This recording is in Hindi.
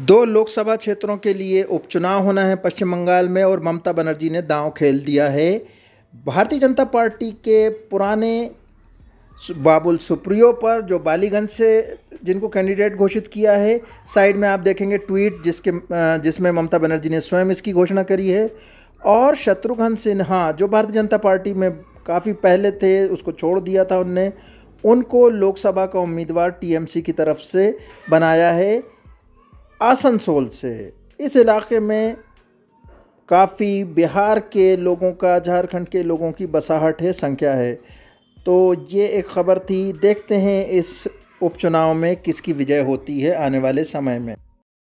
दो लोकसभा क्षेत्रों के लिए उपचुनाव होना है पश्चिम बंगाल में और ममता बनर्जी ने दांव खेल दिया है भारतीय जनता पार्टी के पुराने बाबुल सुप्रियो पर जो बालीगंज से जिनको कैंडिडेट घोषित किया है साइड में आप देखेंगे ट्वीट जिसके जिसमें ममता बनर्जी ने स्वयं इसकी घोषणा करी है और शत्रुघ्न सिन्हा जो भारतीय जनता पार्टी में काफ़ी पहले थे उसको छोड़ दिया था उनने उनको लोकसभा का उम्मीदवार टीएमसी की तरफ से बनाया है आसनसोल से इस इलाके में काफ़ी बिहार के लोगों का झारखंड के लोगों की बसाहट है संख्या है तो ये एक ख़बर थी देखते हैं इस उपचुनाव में किसकी विजय होती है आने वाले समय में